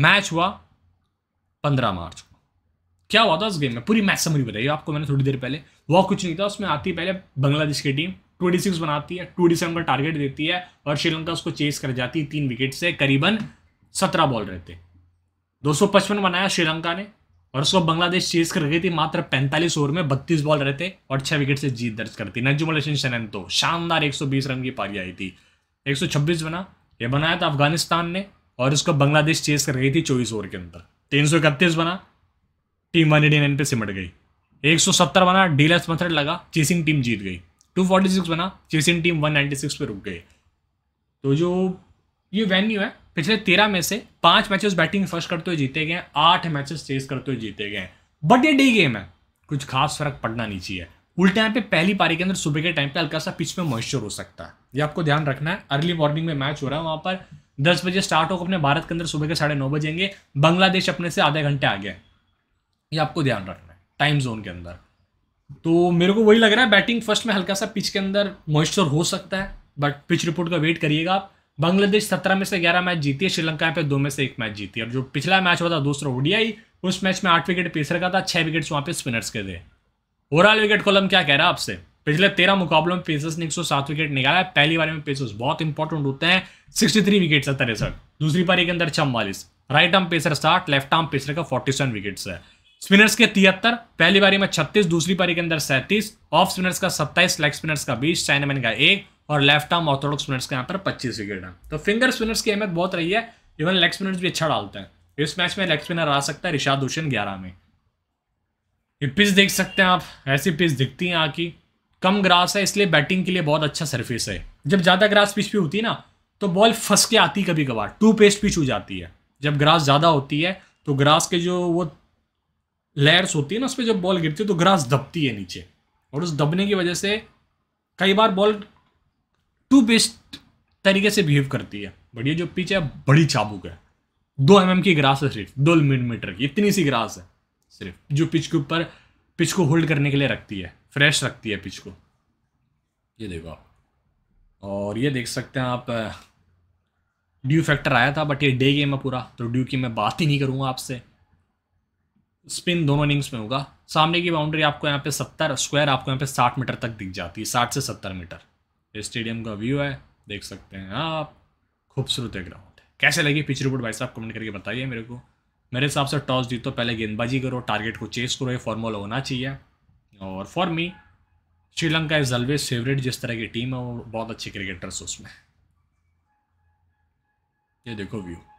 match हुआ पंद्रह मार्च को क्या हुआ था उस गेम में पूरी मैच समरी बताइए आपको मैंने थोड़ी देर पहले वह कुछ नहीं था उसमें आती है पहले बांग्लादेश की टीम 26 बनाती है सेवन का टारगेट देती है और श्रीलंका उसको चेस कर जाती है तीन विकेट से करीबन 17 बॉल रहते 255 बनाया श्रीलंका ने और उसको बांग्लादेश चेस कर गई थी मात्र 45 ओवर में 32 बॉल रहते और छह विकेट से जीत दर्ज करती नजुमल हसन तो शानदार 120 रन की पारी आई थी 126 बना यह बनाया था अफगानिस्तान ने और इसको बांग्लादेश चेस कर गई थी चौबीस ओवर के अंदर तीन सौ इकतीस बना टीम वन एटी नाइन पर सिमट गई एक सौ सत्तर बना डीलर्स मथर्ड लगा चेसिंग टीम जीत गई टू फोर्टी सिक्स बना chasing team one ninety six पर रुक गई तो जो ये वेन्यू है पिछले तेरह में से पांच मैचेस बैटिंग फर्स्ट करते हुए जीते गए आठ मैचेस चेस करते हुए जीते गए बट ये डे गेम है कुछ खास फर्क पड़ना नहीं चाहिए उल्टे यहाँ पे पहली पारी के अंदर सुबह के टाइम पे हल्का सा पिच में मॉइस्चर हो सकता है ये आपको ध्यान रखना है अर्ली मॉर्निंग में मैच हो रहा है वहाँ पर दस बजे स्टार्ट होकर अपने भारत के अंदर सुबह के साढ़े नौ बजेंगे बांग्लादेश अपने से आधे घंटे आगे है ये आपको ध्यान रखना है टाइम जोन के अंदर तो मेरे को वही लग रहा है बैटिंग फर्स्ट में हल्का सा पिच के अंदर मॉइस्चर हो सकता है बट पिच रिपोर्ट का वेट करिएगा आप बांग्लादेश सत्रह में से ग्यारह मैच जीती है श्रीलंका पे दो में से एक मैच जीती है और जो पिछला मैच हुआ था दूसरा ओडीआई उस मैच में आठ विकेट पेसर का था छः विकेट्स वहाँ पे स्पिनर्स के थे ओवरऑल विकेट कॉलम क्या कह रहा है आपसे पिछले तेरह मुकाबलों में पेसर्स ने सात विकेट निकाला है पहली बार में पेसर्स बहुत इंपॉर्टेंट होते हैं सिक्सटी थ्री विकेट है तिरसठ दूसरी पारी के अंदर चम्बालीस राइट आर्म पेसर साठ लेफ्ट आर्म पेसर का सेवन विकेट है स्पिनर्स के तिहत्तर पहली बारी में छत्तीस दूसरी पारी के अंदर सैंतीस ऑफ स्पिनर्स का सत्ताईस लेग स्पिनर्स का बीस चाइनामैन का एक और लेफ्ट आर्म ऑर्थोडॉक्स स्पिनर्स का यहाँ पर पच्चीस विकेट है तो फिंगर स्पिनर्स की अहमियत बहुत रही है इवन लेग स्पिनर्स भी अच्छा डालते हैं इस मैच में लेग स्पिनर आ सकता है रिशाद हुसैन ग्यारह में ये पिच देख सकते हैं आप ऐसी पिच दिखती हैं यहाँ की कम ग्रास है इसलिए बैटिंग के लिए बहुत अच्छा सरफेस है जब ज़्यादा ग्रास पिच पे होती है ना तो बॉल फंस के आती कभी कभार टू पेस्ट पिच हो जाती है जब ग्रास ज़्यादा होती है तो ग्रास के जो वो लेयर्स होती है ना उस पर जब बॉल गिरती है तो ग्रास दबती है नीचे और उस दबने की वजह से कई बार बॉल टू पेस्ट तरीके से बिहेव करती है बढ़िया जो पिच है बड़ी चाबुक है दो एम की ग्रास है सिर्फ दो मिलीमीटर की इतनी सी ग्रास है सिर्फ जो पिच के ऊपर पिच को होल्ड करने के लिए रखती है फ्रेश रखती है पिच को ये देखो आप और ये देख सकते हैं आप ड्यू फैक्टर आया था बट ये डे गेम है पूरा तो ड्यू की मैं बात ही नहीं करूँगा आपसे स्पिन दोनों इनिंग्स में होगा सामने की बाउंड्री आपको यहाँ पे सत्तर स्क्वायर आपको यहाँ पे साठ मीटर तक दिख जाती है साठ से सत्तर मीटर ये स्टेडियम का व्यू है देख सकते हैं आप खूबसूरत है ग्राउंड है कैसे लगी पिच रिपोर्ट भाई साहब कमेंट करके बताइए मेरे को मेरे हिसाब से टॉस जीतो पहले गेंदबाजी करो टारगेट को चेस करो ये फॉर्मूला होना चाहिए और for me Sri Lanka is always favourite जिस तरह की टीम है वो बहुत अच्छे क्रिकेटर्स उसमें ये देखो व्यू